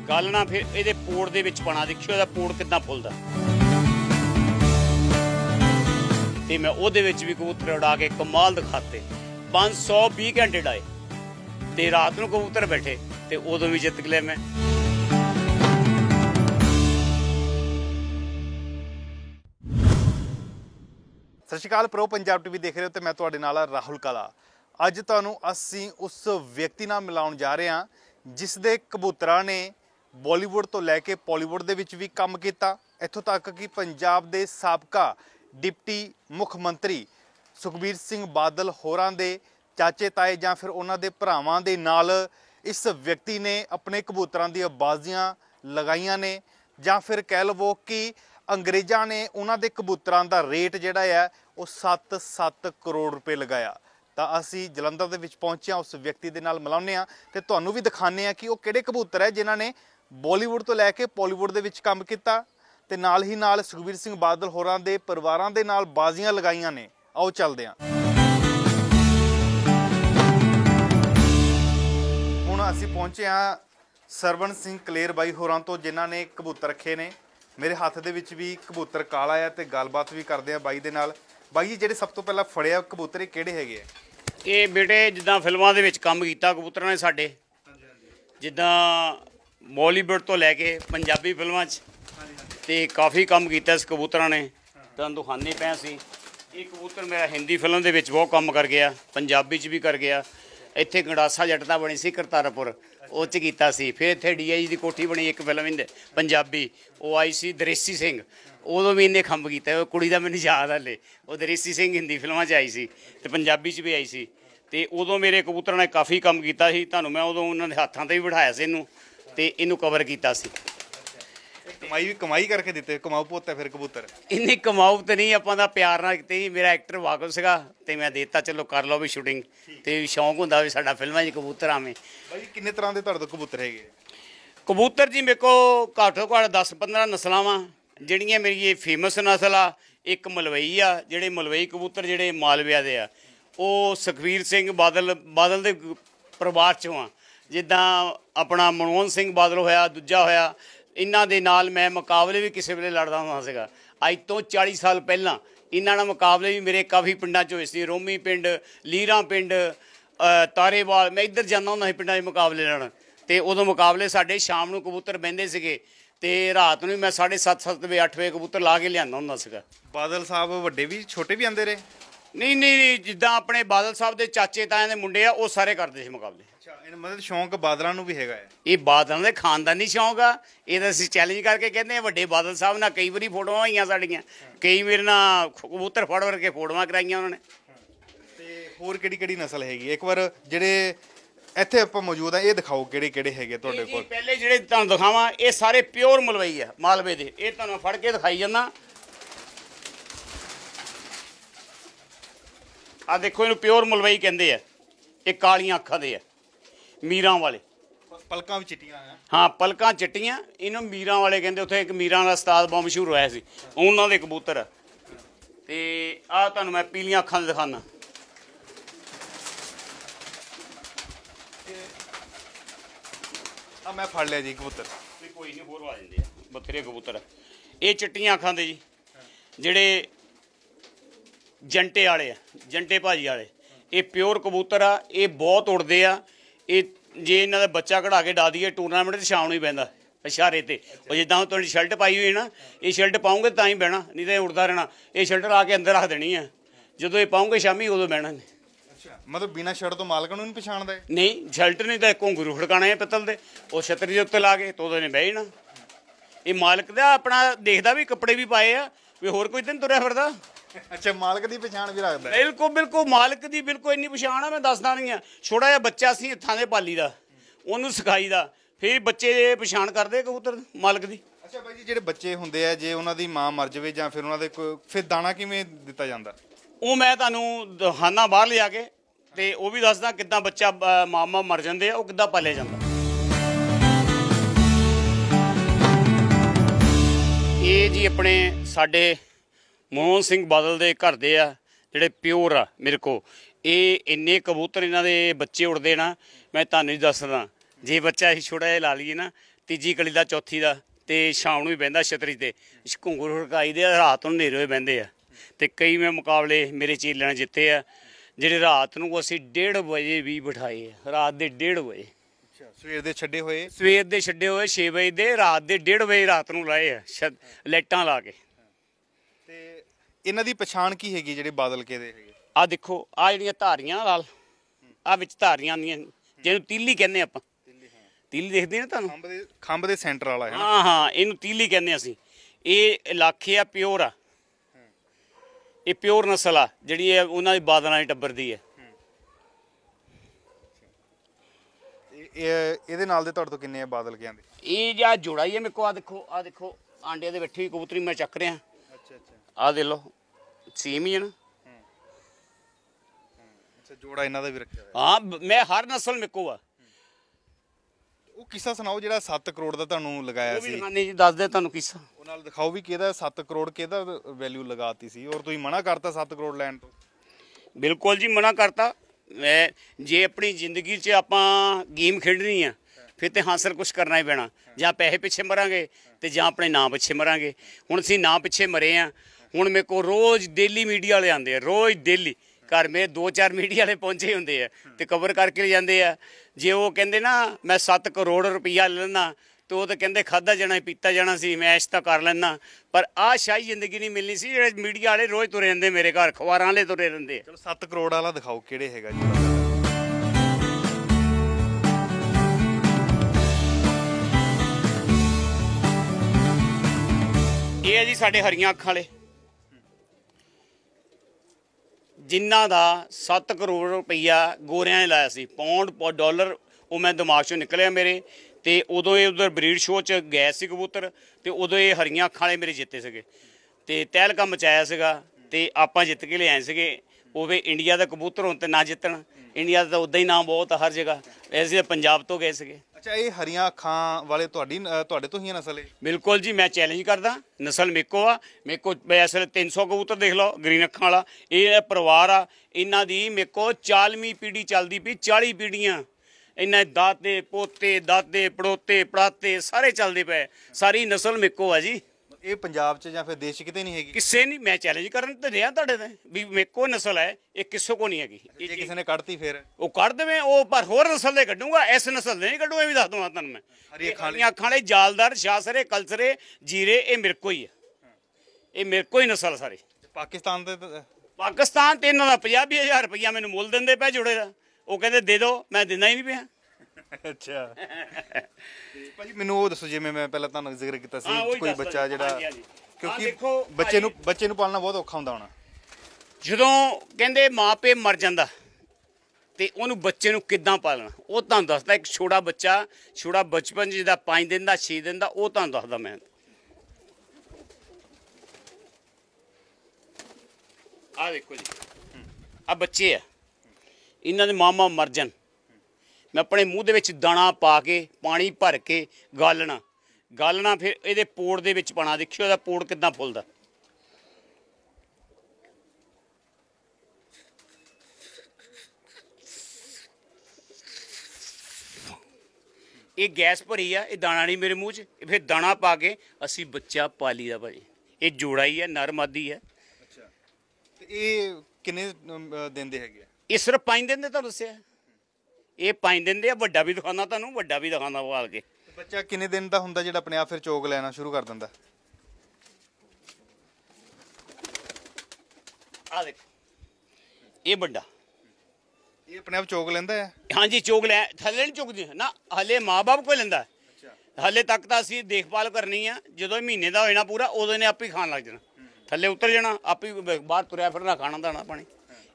ਗਾਲਣਾ ਫਿਰ ਇਹਦੇ ਪੋੜ ਦੇ ਵਿੱਚ ਪਾਣਾ ਦੇਖਿਓ ਇਹਦਾ ਪੋੜ ਕਿੰਨਾ ਫੁੱਲਦਾ ਤੇ ਮੈਂ ਉਹਦੇ ਵਿੱਚ ਵੀ ਕਬੂਤਰ ਉਡਾ ਕੇ ਕਮਾਲ ਦਿਖਾਤੇ 520 ਘੰਟੇ ਡਾਏ ਤੇ ਰਾਤ ਨੂੰ ਕਬੂਤਰ ਬੈਠੇ ਤੇ ਉਦੋਂ ਵੀ ਜਿੱਤ ਗਿਆ ਮੈਂ ਸਤਿ ਸ਼੍ਰੀ ਅਕਾਲ ਪ੍ਰੋ ਪੰਜਾਬ ਟੀਵੀ ਦੇਖ ਰਹੇ ਹੋ ਤੇ ਮੈਂ ਤੁਹਾਡੇ ਨਾਲ ਆ ਰਾਹੁਲ ਕਲਾ ਅੱਜ ਤੁਹਾਨੂੰ ਅਸੀਂ ਉਸ ਵਿਅਕਤੀ ਨਾਲ ਮਿਲਾਉਣ ਜਾ ਰਹੇ ਹਾਂ ਜਿਸ ਦੇ ਕਬੂਤਰਾਂ ਨੇ ਬਾਲੀਵੁੱਡ ਤੋਂ ਲੈ ਕੇ ਪਾਲੀਵੁੱਡ ਦੇ ਵਿੱਚ ਵੀ ਕੰਮ ਕੀਤਾ ਇੱਥੋਂ ਤੱਕ ਕਿ ਪੰਜਾਬ ਦੇ ਸਾਬਕਾ ਡਿਪਟੀ ਮੁੱਖ ਮੰਤਰੀ ਸੁਖਬੀਰ ਸਿੰਘ ਬਾਦਲ ਹੋਰਾਂ ਦੇ ਚਾਚੇ ਤਾਏ ਜਾਂ ਫਿਰ ਉਹਨਾਂ ਦੇ ਭਰਾਵਾਂ ਦੇ ਨਾਲ ਇਸ ਵਿਅਕਤੀ ਨੇ ਆਪਣੇ ਕਬੂਤਰਾਂ ਦੀਆਂ ਬਾਜ਼ੀਆਂ ਲਗਾਈਆਂ ਨੇ ਜਾਂ ਫਿਰ ਕਹਿ ਲਵੋ ਕਿ ਅੰਗਰੇਜ਼ਾਂ ਨੇ ਉਹਨਾਂ ਦੇ ਕਬੂਤਰਾਂ ਦਾ ਰੇਟ ਜਿਹੜਾ ਹੈ ਉਹ 7-7 ਕਰੋੜ ਰੁਪਏ ਲਗਾਇਆ ਤਾਂ ਅਸੀਂ ਜਲੰਧਰ ਦੇ ਵਿੱਚ ਪਹੁੰਚੇ ਆ ਉਸ ਵਿਅਕਤੀ ਦੇ ਨਾਲ ਮਿਲਾਉਂਦੇ ਆ ਤੇ ਤੁਹਾਨੂੰ ਵੀ ਦਿਖਾਉਂਦੇ ਆ ਕਿ ਉਹ ਕਿਹੜੇ ਕਬੂਤਰ ਹੈ ਜਿਨ੍ਹਾਂ ਨੇ ਬਾਲੀਵੁੱਡ ਤੋਂ ਲੈ ਕੇ ਪੋਲੀਵੁੱਡ ਦੇ ਵਿੱਚ ਕੰਮ ਕੀਤਾ ਤੇ ਨਾਲ ਹੀ ਨਾਲ ਸੁਖਵੀਰ ਸਿੰਘ ਬਾਦਲ ਹੋਰਾਂ ਦੇ ਪਰਿਵਾਰਾਂ ਦੇ ਨਾਲ ਬਾਜ਼ੀਆਂ ਲਗਾਈਆਂ ਨੇ ਆਓ ਚੱਲਦੇ ਆ ਹੁਣ ਅਸੀਂ ਪਹੁੰਚੇ ਆ ਸਰਵਣ ਸਿੰਘ ਕਲੇਰ ਬਾਈ ਹੋਰਾਂ ਤੋਂ ਜਿਨ੍ਹਾਂ ਨੇ ਕਬੂਤਰ ਰੱਖੇ ਨੇ ਮੇਰੇ ਹੱਥ ਦੇ ਵਿੱਚ ਵੀ ਕਬੂਤਰ ਕਾਲਾ ਆ ਤੇ ਗੱਲਬਾਤ ਵੀ ਕਰਦੇ ਆ ਬਾਈ ਦੇ ਨਾਲ ਬਾਈ ਜੀ ਜਿਹੜੇ ਸਭ ਤੋਂ ਪਹਿਲਾਂ ਫੜਿਆ ਕਬੂਤਰ ਇਹ ਕਿਹੜੇ ਹੈਗੇ ਆ ਇਹ ਬੇਟੇ ਜਿੱਦਾਂ ਫਿਲਮਾਂ ਦੇ ਵਿੱਚ ਕੰਮ ਕੀਤਾ ਕਬੂਤਰਾਂ ਨੇ ਸਾਡੇ ਜਿੱਦਾਂ ਬਾਲੀਵੁੱਡ ਤੋਂ ਲੈ ਕੇ ਪੰਜਾਬੀ ਫਿਲਮਾਂ 'ਚ ਤੇ ਕਾਫੀ ਕੰਮ ਕੀਤਾ ਇਸ ਕਬੂਤਰਾਂ ਨੇ ਤਾਂ ਦੁਖਾਨੇ ਪਏ ਸੀ ਇਹ ਕਬੂਤਰ ਮੇਰਾ ਹਿੰਦੀ ਫਿਲਮ ਦੇ ਵਿੱਚ ਬਹੁਤ ਕੰਮ ਕਰ ਗਿਆ ਪੰਜਾਬੀ 'ਚ ਵੀ ਕਰ ਗਿਆ ਇੱਥੇ ਗੰਡਾਸਾ ਜੱਟ ਦਾ ਬਣੀ ਸੀ ਕਰਤਾਰਪੁਰ ਉਹ ਚ ਕੀਤਾ ਸੀ ਫਿਰ ਇੱਥੇ ਡੀਆਈ ਦੀ ਕੋਠੀ ਬਣੀ ਇੱਕ ਫਿਲਮ ਇੰਦੇ ਪੰਜਾਬੀ ਉਹ ਆਈ ਸੀ ਦਰੇਸੀ ਸਿੰਘ ਉਦੋਂ ਵੀ ਇਹਨੇ ਖੰਭ ਕੀਤਾ ਉਹ ਕੁੜੀ ਦਾ ਮੈਨੂੰ ਯਾਦ ਹਲੇ ਉਹ ਦਰੇਸੀ ਸਿੰਘ ਹਿੰਦੀ ਫਿਲਮਾਂ 'ਚ ਆਈ ਸੀ ਤੇ ਪੰਜਾਬੀ 'ਚ ਵੀ ਆਈ ਸੀ ਤੇ ਉਦੋਂ ਮੇਰੇ ਕਬੂਤਰਾਂ ਨੇ ਕਾਫੀ ਕੰਮ ਕੀਤਾ ਸੀ ਤੁਹਾਨੂੰ ਮੈਂ ਉਦੋਂ ਉਹਨਾਂ ਦੇ ਹੱਥਾਂ ਤੇ ਵੀ ਬਿਠਾਇਆ ਸੀ ਇਹਨੂੰ ਤੇ ਇਹਨੂੰ ਕਵਰ ਕੀਤਾ ਸੀ ਕਮਾਈ ਵੀ ਕਮਾਈ ਕਰਕੇ ਦਿੱਤੇ ਕਮਾਉ ਪੋਤਾ ਫਿਰ ਕਬੂਤਰ ਇੰਨੀ ਕਮਾਉ ਤੇ ਨਹੀਂ ਆਪਾਂ ਦਾ ਪਿਆਰ ਨਾਲ ਕੀਤੀ ਮੇਰਾ ਐਕਟਰ ਵਾਕਫ ਸੀਗਾ ਤੇ ਮੈਂ ਦਿੱਤਾ ਚਲੋ ਕਰ ਲਓ ਵੀ ਸ਼ੂਟਿੰਗ ਤੇ ਸ਼ੌਂਕ ਹੁੰਦਾ ਵੀ ਸਾਡਾ ਫਿਲਮਾਂ 'ਚ ਕਬੂਤਰ ਆਵੇਂ ਬਾਈ ਕਿੰਨੇ ਤਰ੍ਹਾਂ ਦੇ ਤੁਹਾਡੇ ਕਬੂਤਰ ਹੈਗੇ ਕਬੂਤਰ ਜੀ ਮੇਰੇ ਕੋ ਘਾਟੋ ਘਾੜ 10-15 ਨਸਲਾਂ ਵਾਂ ਜਿਹੜੀਆਂ ਮੇਰੀ ਇਹ ਫੇਮਸ ਨਸਲ ਆ ਇੱਕ ਮਲਵਈ ਆ ਜਿਹੜੇ ਮਲਵਈ ਕਬੂਤਰ ਜਿਹੜੇ ਮਾਲਵਿਆ ਦੇ ਆ ਉਹ ਸੁਖਵੀਰ ਸਿੰਘ ਬਾਦਲ ਬਾਦਲ ਦੇ ਪਰਿਵਾਰ ਚੋਂ ਆ ਜਿੱਦਾਂ ਆਪਣਾ ਮਨੋਹਨ ਸਿੰਘ ਬਾਦਲ ਹੋਇਆ ਦੂਜਾ ਹੋਇਆ ਇਹਨਾਂ ਦੇ ਨਾਲ ਮੈਂ ਮੁਕਾਬਲੇ ਵੀ ਕਿਸੇ ਵੇਲੇ ਲੜਦਾ ਹੁੰਦਾ ਸੀਗਾ ਅੱਜ ਤੋਂ 40 ਸਾਲ ਪਹਿਲਾਂ ਇਹਨਾਂ ਨਾਲ ਮੁਕਾਬਲੇ ਵੀ ਮੇਰੇ ਕਾਫੀ ਪਿੰਡਾਂ 'ਚ ਹੋਏ ਸੀ ਰੋਮੀ ਪਿੰਡ ਲੀਰਾ ਪਿੰਡ ਤਾਰੇਵਾਲ ਮੈਂ ਇੱਧਰ ਜਾਂਦਾ ਹੁੰਦਾ ਸੀ ਪਿੰਡਾਂ 'ਚ ਮੁਕਾਬਲੇ ਲੜਨ ਤੇ ਉਦੋਂ ਮੁਕਾਬਲੇ ਸਾਡੇ ਸ਼ਾਮ ਨੂੰ ਕਬੂਤਰ ਬੰਦੇ ਸੀਗੇ ਤੇ ਰਾਤ ਨੂੰ ਮੈਂ 7:30 7 ਵਜੇ 8 ਵੇ ਕਬੂਤਰ ਲਾ ਕੇ ਲਿਆਂਦਾ ਹੁੰਦਾ ਸੀਗਾ ਬਾਦਲ ਸਾਹਿਬ ਵੱਡੇ ਵੀ ਛੋਟੇ ਵੀ ਆਂਦੇ ਰਹੇ ਨਹੀਂ ਨਹੀਂ ਜਿੱਦਾਂ ਆਪਣੇ ਬਾਦਲ ਸਾਹਿਬ ਦੇ ਚਾਚੇ ਤਾਇਆਂ ਦੇ ਮੁੰਡੇ ਆ ਉਹ ਸਾਰੇ ਕਰਦੇ ਸੀ ਮੁਕਾਬਲੇ ਅੱਛਾ ਇਹਨਾਂ ਮਤਲਬ ਸ਼ੌਂਕ ਬਾਦਲਾਂ ਨੂੰ ਵੀ ਹੈਗਾ ਹੈ ਇਹ ਬਾਦਲਾਂ ਦੇ ਖਾਨਦਾਨੀ ਸ਼ੌਂਕ ਆ ਇਹ ਤਾਂ ਅਸੀਂ ਚੈਲੰਜ ਕਰਕੇ ਕਹਿੰਦੇ ਆ ਵੱਡੇ ਬਾਦਲ ਸਾਹਿਬ ਨਾਲ ਕਈ ਵਾਰੀ ਫੋਟੋਆਂ ਆਈਆਂ ਸਾਡੀਆਂ ਕਈ ਮੇਰੇ ਨਾਲ ਕਬੂਤਰ ਫੜ ਫੜ ਕੇ ਫੋਟੋਆਂ ਕਰਾਈਆਂ ਉਹਨਾਂ ਨੇ ਤੇ ਹੋਰ ਕਿਹੜੀ ਕਿਹੜੀ ਨਸਲ ਹੈਗੀ ਇੱਕ ਵਾਰ ਜਿਹੜੇ ਇੱਥੇ ਆਪਾਂ ਮੌਜੂਦ ਆ ਇਹ ਦਿਖਾਓ ਕਿਹੜੇ ਕਿਹੜੇ ਹੈਗੇ ਤੁਹਾਡੇ ਜੀ, ਕੋਲ ਪਹਿਲੇ ਜਿਹੜੇ ਤੁਹਾਨੂੰ ਦਿਖਾਵਾਂ ਇਹ ਸਾਰੇ ਪਿਓਰ ਮਲਵਈ ਆ ਮਾਲਵੇ ਦੇ ਇਹ ਤੁਹਾਨੂੰ ਫੜ ਕੇ ਦਿਖਾਈ ਜਾਂਦਾ ਆ ਦੇਖੋ ਇਹਨੂੰ ਪਿਓਰ ਮਲਵਈ ਕਹਿੰਦੇ ਆ ਇਹ ਕਾਲੀਆਂ ਅੱਖਾਂ ਦੇ ਆ ਮੀਰਾਂ ਵਾਲੇ ਪਲਕਾਂ ਵੀ ਚਿੱਟੀਆਂ ਆ ਹਾਂ ਪਲਕਾਂ ਚਿੱਟੀਆਂ ਇਹਨੂੰ ਮੀਰਾਂ ਵਾਲੇ ਕਹਿੰਦੇ ਉੱਥੇ ਇੱਕ ਮੀਰਾਂ ਦਾ ਉਸਤਾਦ ਬਹੁਤ ਮਸ਼ਹੂਰ ਹੋਇਆ ਸੀ ਉਹਨਾਂ ਦੇ ਕਬੂਤਰ ਤੇ ਆ ਤੁਹਾਨੂੰ ਮੈਂ ਪੀਲੀਆਂ ਅੱਖਾਂ ਦੇ ਦਿਖਾਣਾ ਆ ਮੈਂ ਫੜ ਲਿਆ ਜੀ ਕਬੂਤਰ ਕੋਈ ਨਹੀਂ ਹੋਰ ਆ ਜਾਂਦੇ ਆ ਬਥੇਰੇ ਕਬੂਤਰ ਇਹ ਚਿੱਟੀਆਂ ਅੱਖਾਂ ਦੇ ਜੀ ਜਿਹੜੇ ਜੰਟੇ ਵਾਲੇ ਆ ਜੰਟੇ ਭਾਜੀ ਵਾਲੇ ਇਹ ਪਿਓਰ ਕਬੂਤਰ ਆ ਇਹ ਬਹੁਤ ਉੜਦੇ ਆ ਇਹ ਜੇ ਇਹਨਾਂ ਦਾ ਬੱਚਾ ਕਢਾ ਕੇ ਡਾ ਦਈਏ ਟੂਰਨਾਮੈਂਟ ਤੇ ਸ਼ਾਮ ਨੂੰ ਹੀ ਪੈਂਦਾ ਇਸ਼ਾਰੇ ਤੇ ਉਹ ਜਿੱਦਾਂ ਤੁਹਾਡੀ ਸ਼ਰਟ ਪਾਈ ਹੋਈ ਨਾ ਇਹ ਸ਼ਰਟ ਪਾਉਂਗੇ ਤਾਂ ਹੀ ਬਹਿਣਾ ਨਹੀਂ ਤਾਂ ਉੜਦਾ ਰਹਿਣਾ ਇਹ ਸ਼ਰਟ ਲਾ ਕੇ ਅੰਦਰ ਰੱਖ ਦੇਣੀ ਆ ਜਦੋਂ ਇਹ ਪਾਉਂਗੇ ਸ਼ਾਮੀ ਉਦੋਂ ਬਹਿਣਾ ਨੇ ਮਤਲਬ ਬਿਨਾ ਸ਼ਰਟ ਤੋਂ ਮਾਲਕ ਨੂੰ ਨਹੀਂ ਪਛਾਣਦਾ ਨਹੀਂ ਸ਼ਰਟ ਨਹੀਂ ਤਾਂ ਇੱਕੋਂ ਗੁਰੂ ਖੜਕਾਣਾ ਹੈ ਪਿੱਤਲ ਦੇ ਉਹ ਛਤਰੀ ਦੇ ਉੱਤੇ ਲਾ ਕੇ ਤੋਦੇ ਨੇ ਬਹਿ ਜਾਣਾ ਇਹ ਮਾਲਕ ਦਾ ਆਪਣਾ ਦੇਖਦਾ ਵੀ ਕੱਪੜੇ ਵੀ ਪਾਏ ਆ ਵੀ ਹੋਰ ਕੋਈ ਦਿਨ ਤੁਰਿਆ ਫਿਰਦਾ ਅੱਛਾ ਮਾਲਕ ਦੀ ਪਛਾਣ ਵੀ ਰੱਖਦਾ ਬਿਲਕੁਲ ਬਿਲਕੁਲ ਮਾਲਕ ਦੀ ਬਿਲਕੁਲ ਇੰਨੀ ਪਛਾਣ ਆ ਮੈਂ ਦੱਸਦਾ ਨਹੀਂ ਆ ਛੋੜਾ ਜਿਹਾ ਬੱਚਾ ਸੀ ਇੱਥਾਂ ਦੇ ਪਾਲੀ ਦਾ ਉਹਨੂੰ ਸਿਖਾਈਦਾ ਫਿਰ ਬੱਚੇ ਪਛਾਣ ਕਰਦੇ ਕਬੂਤਰ ਮਾਲਕ ਦੀ ਅੱਛਾ ਬਾਈ ਜੀ ਜਿਹੜੇ ਬੱਚੇ ਹੁੰਦੇ ਆ ਜੇ ਉਹਨਾਂ ਦੀ ਮਾਂ ਮਰ ਜਾਵੇ ਜਾਂ ਫਿਰ ਉਹਨਾਂ ਦੇ ਕੋਈ- ਫਿਰ ਦਾਣਾ ਕਿਵੇਂ ਦਿੱਤਾ ਜਾਂਦਾ ਉਹ ਮੈਂ ਤੁਹਾਨੂੰ ਦਹਾਨਾ ਬਾਹਰ ਲਿਆ ਕੇ ਤੇ ਉਹ ਵੀ ਦੱਸਦਾ ਕਿੱਦਾਂ ਬੱਚਾ ਮਾਮਾ ਮਰ ਜਾਂਦੇ ਆ ਉਹ ਕਿੱਦਾਂ ਪਾਲਿਆ ਜਾਂਦਾ ਇਹ ਜੀ ਆਪਣੇ ਸਾਡੇ ਮੋਹਨ ਸਿੰਘ ਬਾਦਲ ਦੇ ਘਰ ਦੇ ਆ ਜਿਹੜੇ ਪਿਓਰ ਆ ਮੇਰੇ ਕੋ ਇਹ ਇੰਨੇ ਕਬੂਤਰ ਇਹਨਾਂ ਦੇ ਬੱਚੇ ਉੜਦੇ ਨਾ ਮੈਂ ਤੁਹਾਨੂੰ ਹੀ ਦੱਸਦਾ ਜੇ ਬੱਚਾ ਇਹ ਛੋੜਾ ਇਹ ਲਾ ਲਈਏ ਨਾ ਤੀਜੀ ਕਲੀ ਦਾ ਚੌਥੀ ਦਾ ਤੇ ਸ਼ਾਮ ਨੂੰ ਹੀ ਬੈੰਦਾ ਛਤਰੀ ਤੇ ਘੁੰਗੂਰ ਹੜਕਾਈ ਦੇ ਰਾਤ ਨੂੰ ਨੇਰੇ ਹੋਏ ਬੈੰਦੇ ਆ ਤੇ ਕਈ ਮੈਂ ਮੁਕਾਬਲੇ ਮੇਰੇ ਚੀਰ ਨੇ ਜਿੱਤੇ ਆ ਜਿਹੜੇ ਰਾਤ ਨੂੰ ਅਸੀਂ 1:30 ਵਜੇ ਵੀ ਬਿਠਾਏ ਆ ਰਾਤ ਦੇ 1:30 ਵਜੇ ਸਵੇਰ ਦੇ ਛੱਡੇ ਹੋਏ ਸਵੇਰ ਦੇ ਛੱਡੇ ਹੋਏ 6 ਵਜੇ ਦੇ ਰਾਤ ਦੇ 1:30 ਵਜੇ ਰਾਤ ਨੂੰ ਲਾਏ ਆ ਲਾਈਟਾਂ ਲਾ ਕੇ ਇਹਨਾਂ ਦੀ ਪਛਾਣ ਕੀ ਹੈਗੀ ਜਿਹੜੇ ਬਾਦਲ ਕੇ ਦੇ ਹੈਗੇ ਆ ਦੇਖੋ ਆ ਜਿਹੜੀਆਂ ਧਾਰੀਆਂ ਲਾਲ ਆ ਵਿੱਚ ਧਾਰੀਆਂ ਆਉਂਦੀਆਂ ਜਿਹਨੂੰ ਤੀਲੀ ਕਹਿੰਦੇ ਆਪਾਂ ਤੀਲੀ ਦੇਖਦੇ ਨੇ ਤੁਹਾਨੂੰ ਖੰਭ ਦੇ ਖੰਭ ਦੇ ਸੈਂਟਰ ਵਾਲਾ ਹੈ ਹਾਂ ਹਾਂ ਇਹਨੂੰ ਤੀਲੀ ਕਹਿੰਦੇ ਅਸੀਂ ਇਹ ਇਲਾਕੇ ਆ ਪਿਓਰ ਆ ਇਹ ਪਿਓਰ ਨਸਲ ਆ ਜਿਹੜੀ ਇਹ ਉਹਨਾਂ ਦੇ ਬਾਦਲਾਂ ਦੀ ਟੱਬਰ ਦੀ ਹੈ ਇਹ ਇਹਦੇ ਨਾਲ ਦੇ ਤੁਹਾਡੇ ਤੋਂ ਕਿੰਨੇ ਆ ਬਾਦਲ ਕੇ ਆਂਦੇ ਇਹ ਜਾਂ ਜੋੜਾ ਹੀ ਹੈ ਮੇਰੇ ਕੋ ਆ ਦੇਖੋ ਆ ਦੇਖੋ ਆਂਡਿਆਂ ਦੇ ਬੈਠੀ ਕਬੂਤਰੀ ਮੈਂ ਚੱਕ ਰਿਹਾ ਆਹ ਦੇ ਲੋ ਸੇਮ ਹੀ ਅੱਛਾ ਜੋੜਾ ਇਹਨਾਂ ਦਾ ਵੀ ਰੱਖਿਆ ਹੋਇਆ ਹਾਂ ਮੈਂ ਹਰ ਨਸਲ ਮਿਕੋ ਆ ਉਹ ਕਿੱਸਾ ਸੁਣਾਓ ਜਿਹੜਾ 7 ਕਰੋੜ ਦਾ ਤੁਹਾਨੂੰ ਲਗਾਇਆ ਉਹ ਵੀ ਦੱਸ ਦੇ ਜੀ ਦੱਸਦੇ ਤੁਹਾਨੂੰ ਕਿੱਸਾ ਉਹ ਨਾਲ ਦਿਖਾਓ ਵੀ ਕਿਹਦਾ 7 ਕਰੋੜ ਕਿਹਦਾ ਵੈਲਿਊ ਲਗਾਤੀ ਸੀ ਔਰ ਤੁਸੀਂ ਮਨਾ ਕਰਤਾ 7 ਕਰੋੜ ਲੈਣ ਤੋਂ ਬਿਲਕੁਲ ਜੀ ਮਨਾ ਕਰਤਾ ਮੈਂ ਜੇ ਆਪਣੀ ਜ਼ਿੰਦਗੀ 'ਚ ਆਪਾਂ ਗੇਮ ਖੇਡਣੀ ਆ ਫਿਰ ਤੇ ਹਾਸਲ ਕੁਝ ਕਰਨਾ ਹੀ ਪੈਣਾ ਜਾਂ ਪੈਸੇ ਪਿੱਛੇ ਮਰਾਂਗੇ ਤੇ ਜਾਂ ਆਪਣੇ ਨਾਂ ਪਿੱਛੇ ਮਰਾਂਗੇ ਹੁਣ ਅਸੀਂ ਨਾਂ ਪਿੱਛੇ ਮਰੇ ਆ ਹੁਣ ਮੇਰੇ ਕੋ ਰੋਜ਼ ਡੇਲੀ ਮੀਡੀਆ ਵਾਲੇ ਆਂਦੇ ਆ ਰੋਜ਼ ਡੇਲੀ ਘਰ ਮੇ ਦੋ ਚਾਰ ਮੀਡੀਆ ਵਾਲੇ ਪਹੁੰਚੇ ਹੁੰਦੇ ਆ ਤੇ ਕਵਰ ਕਰਕੇ ਲੈ ਜਾਂਦੇ ਆ ਜੇ ਉਹ ਕਹਿੰਦੇ ਨਾ ਮੈਂ 7 ਕਰੋੜ ਰੁਪਈਆ ਲੈਣਾ ਤੇ ਉਹ ਤਾਂ ਕਹਿੰਦੇ ਖਾਦਾ ਜਾਣਾ ਪੀਤਾ ਜਾਣਾ ਸੀ ਮੈਂ ਐਸ਼ ਤਾਂ ਕਰ ਲੈਣਾ ਪਰ ਆਹ ਸ਼ਾਹੀ ਜ਼ਿੰਦਗੀ ਨਹੀਂ ਮਿਲਣੀ ਸੀ ਜਿਹੜੇ ਮੀਡੀਆ ਵਾਲੇ ਰੋਜ਼ ਤੁਰੇ ਰਹਿੰਦੇ ਮੇਰੇ ਘਰ ਖਵਾਰਾਂ ਵਾਲੇ ਤੁਰੇ ਰਹਿੰਦੇ ਚਲੋ 7 ਕਰੋੜ ਵਾਲਾ ਦਿਖਾਓ ਕਿਹੜੇ ਹੈਗਾ ਜੀ ਇਹ ਜੀ ਸਾਡੇ ਹਰੀਆਂ ਅੱਖਾਂ ਵਾਲੇ ਜਿਨ੍ਹਾਂ ਦਾ 7 ਕਰੋੜ ਰੁਪਈਆ ਗੋਰਿਆਂ ਨੇ ਲਾਇਆ ਸੀ ਪੌਂਡ ਡਾਲਰ ਉਹ ਮੈਂ ਦਿਮਾਗ ਚੋਂ ਨਿਕਲਿਆ ਮੇਰੇ ਤੇ ਉਦੋਂ ਇਹ ਉਧਰ ਬਰੀਡ ਸ਼ੋਅ 'ਚ ਗਏ ਸੀ ਕਬੂਤਰ ਤੇ ਉਦੋਂ ਇਹ ਹਰੀਆਂ ਅੱਖਾਂ ਵਾਲੇ ਮੇਰੇ ਜਿੱਤੇ ਸੀਗੇ ਤੇ ਤਹਿਲਕਾ ਮਚਾਇਆ ਸੀਗਾ ਤੇ ਆਪਾਂ ਜਿੱਤ ਕੇ ਲਿਆਏ ਸੀਗੇ ਉਹ ਵੀ ਇੰਡੀਆ ਦਾ ਕਬੂਤਰ ਹੋਣ ਤੇ ਨਾ ਜਿੱਤਣ ਇੰਡੀਆ ਦਾ ਉਦਾਂ ਹੀ ਨਾਮ ਬਹੁਤ ਆ ਹਰ ਜਗ੍ਹਾ ਐਸੇ ਪੰਜਾਬ ਤੋਂ ਗਏ ਸੀਗੇ ਅੱਛਾ ਇਹ ਹਰੀਆਂ ਅੱਖਾਂ ਵਾਲੇ ਤੁਹਾਡੀ ਤੁਹਾਡੇ ਤੋਂ ਹੀ ਆ ਨਸਲ ਹੈ ਬਿਲਕੁਲ ਜੀ ਮੈਂ ਚੈਲੰਜ ਕਰਦਾ ਨਸਲ ਮੇਕੋ ਆ ਮੇਕੋ ਅਸਲ 300 ਕਬੂਤਰ ਦੇਖ ਲਓ ਗ੍ਰੀਨ ਅੱਖਾਂ ਵਾਲਾ ਇਹ ਪਰਿਵਾਰ ਆ ਇਹਨਾਂ ਦੀ ਮੇਕੋ 40ਵੀਂ ਪੀੜੀ ਚੱਲਦੀ ਪਈ 40 ਪੀੜੀਆਂ ਇਹਨਾਂ ਦਾਤੇ ਪੋਤੇ ਦਾਦੇ ਪੜੋਤੇ ਪੜਾਤੇ ਸਾਰੇ ਚੱਲਦੇ ਪਏ ਸਾਰੀ ਨਸਲ ਮੇਕੋ ਆ ਜੀ ਇਹ ਪੰਜਾਬ 'ਚ ਜਾਂ ਫਿਰ ਦੇਸ਼ 'ਚ ਕਿਤੇ ਨਹੀਂ ਹੈਗੀ ਕਿਸੇ ਨਹੀਂ ਮੈਂ ਚੈਲੰਜ ਕਰਨ ਤੇ ਰਿਹਾ ਤੁਹਾਡੇ ਤੇ ਵੀ ਮੇਕੋ ਕੋ ਨਸਲ ਹੈ ਇਹ ਕਿਸੇ ਕੋ ਨਹੀਂ ਹੈਗੀ ਜੇ ਕਿਸੇ ਨੇ ਕੱਢਤੀ ਫਿਰ ਉਹ ਕੱਢ ਦੇਵੇਂ ਉਹ ਪਰ ਹੋਰ ਨਸਲ ਦੇ ਕੱਢੂਗਾ ਇਸ ਨਸਲ ਦੇ ਨਹੀਂ ਕੱਢੂ ਇਹ ਵੀ ਦੱਸ ਦਵਾਂ ਤੁਹਾਨੂੰ ਮੈਂ ਹਰੀ ਅੱਖਾਂ ਵਾਲੇ ਜਾਲਦਾਰ ਸ਼ਾਸਰੇ ਕਲਸਰੇ ਜੀਰੇ ਇਹ ਮੇਰੇ ਕੋ ਹੀ ਹੈ ਇਹ ਮੇਰੇ ਕੋ ਹੀ ਨਸਲ ਸਾਰੇ ਪਾਕਿਸਤਾਨ ਦੇ ਪਾਕਿਸਤਾਨ ਤੇ ਇਹਨਾਂ ਦਾ 50000 ਰੁਪਇਆ ਮੈਨੂੰ ਮੁੱਲ ਦਿੰਦੇ ਪਏ ਜੁੜੇ ਦਾ ਉਹ ਕਹਿੰਦੇ ਦੇ ਦਿਓ ਮੈਂ ਦਿੰਦਾ ਹੀ ਨਹੀਂ ਪਿਆ ਅੱਛਾ ਭਾਜੀ ਮੈਨੂੰ ਉਹ ਦੱਸੋ ਜਿਵੇਂ ਮੈਂ ਪਹਿਲਾਂ ਤੁਹਾਨੂੰ ਜ਼ਿਕਰ ਕੀਤਾ ਸੀ ਕੋਈ ਬੱਚਾ ਜਿਹੜਾ ਕਿਉਂਕਿ ਬੱਚੇ ਨੂੰ ਬੱਚੇ ਨੂੰ ਪਾਲਣਾ ਬਹੁਤ ਔਖਾ ਹੁੰਦਾ ਹੋਣਾ ਜਦੋਂ ਕਹਿੰਦੇ ਮਾਪੇ ਮਰ ਜਾਂਦਾ ਤੇ ਉਹਨੂੰ ਬੱਚੇ ਨੂੰ ਕਿੱਦਾਂ ਪਾਲਣਾ ਉਹ ਤੁਹਾਨੂੰ ਦੱਸਦਾ ਇੱਕ ਛੋੜਾ ਬੱਚਾ ਛੋੜਾ ਬਚਪਨ ਜਿਹਦਾ 5 ਦਿਨ ਦਾ 6 ਦਿਨ ਦਾ ਉਹ ਤੁਹਾਨੂੰ ਦੱਸਦਾ ਮੈਂ ਆ ਦੇਖੋ ਜੀ ਆ ਬੱਚੇ ਆ ਇਹਨਾਂ ਦੇ ਮਾਮਾ ਮਰ ਜਾਣ ਮੈਂ ਆਪਣੇ ਮੂੰਹ ਦੇ ਵਿੱਚ ਦਾਣਾ ਪਾ ਕੇ ਪਾਣੀ ਭਰ ਕੇ ਗਾਲਣਾ ਗਾਲਣਾ ਫਿਰ ਇਹਦੇ ਪੋੜ ਦੇ ਵਿੱਚ ਪਾਣਾ ਦੇਖਿਓ ਇਹਦਾ ਪੋੜ ਕਿੰਨਾ ਫੁੱਲਦਾ ਇਹ ਗੈਸ ਭਰੀ ਆ ਇਹ ਦਾਣਾ ਨਹੀਂ ਮੇਰੇ ਮੂੰਹ 'ਚ ਫਿਰ ਦਾਣਾ ਪਾ ਕੇ ਅਸੀਂ ਬੱਚਾ ਪਾਲੀ ਦਾ ਭਾਈ ਇਹ ਜੋੜਾ ਹੀ ਆ ਨਰਮਾਦੀ ਆ ਅੱਛਾ ਤੇ ਇਹ ਕਿੰਨੇ ਦਿਨ ਦੇ ਹੈਗੇ ਇਹ ਸਿਰਫ 5 ਦਿਨ ਦੇ ਤੁਹਾਨੂੰ ਦੱਸਿਆ ਇਹ ਪੰਜ ਦਿਨ ਦੇ ਆ ਵੱਡਾ ਵੀ ਦਿਖਾਉਣਾ ਤੁਹਾਨੂੰ ਵੱਡਾ ਵੀ ਦਿਖਾਉਣਾ ਵਾਲ ਕੇ ਬੱਚਾ ਕਿੰਨੇ ਦਿਨ ਦਾ ਹੁੰਦਾ ਜਿਹੜਾ ਆਪਣੇ ਆਪ ਫਿਰ ਚੋਗ ਲੈਣਾ ਸ਼ੁਰੂ ਕਰ ਦਿੰਦਾ ਆ ਦੇਖ ਇਹ ਵੱਡਾ ਇਹ ਆਪਣੇ ਆਪ ਚੋਗ ਲੈਂਦਾ ਹੈ ਹਾਂਜੀ ਚੋਗ ਲੈ ਥੱਲੇ ਨਹੀਂ ਚੁਗਦੀ ਨਾ ਹਲੇ ਮਾਪੇ ਕੋਈ ਲੈਂਦਾ ਹਲੇ ਤੱਕ ਤਾਂ ਅਸੀਂ ਦੇਖਭਾਲ ਕਰਨੀ ਆ ਜਦੋਂ ਇਹ ਮਹੀਨੇ ਦਾ ਹੋਣਾ ਪੂਰਾ ਉਦੋਂ ਨੇ ਆਪੇ ਖਾਣ ਲੱਗ ਜਾਣਾ ਥੱਲੇ ਉਤਰ ਜਾਣਾ ਆਪੇ ਬਾਹਰ ਤੁਰਿਆ ਫਿਰਨਾ ਖਾਣਾ ਦਾਣਾ ਪਾਣੀ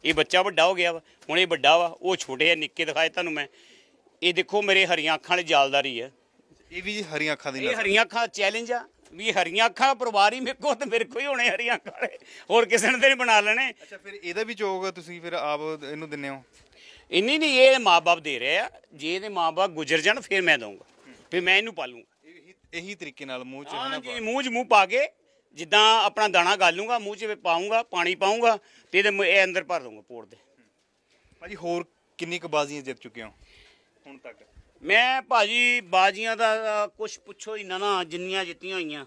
ਇਹ ਬੱਚਾ ਵੱਡਾ ਹੋ ਗਿਆ ਵਾ ਹੁਣ ਇਹ ਵੱਡਾ ਵਾ ਉਹ ਛੋਟੇ ਆ ਨਿੱਕੇ ਦਿਖਾਏ ਤੁਹਾਨੂੰ ਮੈਂ ਇਹ ਦੇਖੋ ਮੇਰੇ ਹਰੀਆਂ ਅੱਖਾਂ ਵਾਲੇ ਜਾਲਦਾਰੀ ਆ ਇਹ ਵੀ ਹਰੀਆਂ ਅੱਖਾਂ ਦੀ ਇਹ ਹਰੀਆਂ ਅੱਖਾਂ ਚੈਲੰਜ ਆ ਵੀ ਹਰੀਆਂ ਅੱਖਾਂ ਪਰਿਵਾਰ ਹੀ ਮੇਰੇ ਕੋ ਤੇ ਮੇਰੇ ਕੋਈ ਹੋਣੇ ਹਰੀਆਂ ਅੱਖਾਂ ਵਾਲੇ ਹੋਰ ਕਿਸੇ ਨੇ ਤੇ ਨਹੀਂ ਬਣਾ ਲੈਣੇ ਅੱਛਾ ਫਿਰ ਇਹਦਾ ਵੀ ਚੋਗ ਤੁਸੀਂ ਫਿਰ ਆਪ ਇਹਨੂੰ ਦਿੰਨੇ ਹੋ ਇੰਨੀ ਨਹੀਂ ਇਹ ਮਾਪੇ ਦੇ ਰਹੇ ਆ ਜੇ ਇਹਦੇ ਮਾਪੇ ਗੁਜ਼ਰ ਜਾਣ ਫਿਰ ਮੈਂ ਦਊਂਗਾ ਫਿਰ ਮੈਂ ਇਹਨੂੰ ਪਾਲੂਗਾ ਇਹੀ ਤਰੀਕੇ ਨਾਲ ਮੂੰਹ ਚ ਹਾਂਜੀ ਮੂੰਹ 'ਚ ਮੂੰਹ ਪਾ ਕੇ ਜਿੱਦਾਂ ਆਪਣਾ ਦਾਣਾ ਗਾਲੂਗਾ ਮੂੰਹ 'ਚ ਪਾਉਂਗਾ ਪਾਣੀ ਪਾਉਂਗਾ ਤੇ ਇਹਦੇ ਇਹ ਅੰਦਰ ਭਰ ਦੂੰਗਾ ਪੋੜ ਦੇ ਭਾਜੀ ਹੋਰ ਕਿੰਨੀ ਕੁ ਬਾਜ਼ੀਆਂ ਜਿੱਤ ਚੁੱਕੇ ਹੋ ਹੁਣ ਤੱਕ ਮੈਂ ਭਾਜੀ ਬਾਜ਼ੀਆਂ ਦਾ ਕੁਝ ਪੁੱਛੋ ਹੀ ਨਾ ਨਾ ਜਿੰਨੀਆਂ ਜਿੱਤੀਆਂ ਹੋਈਆਂ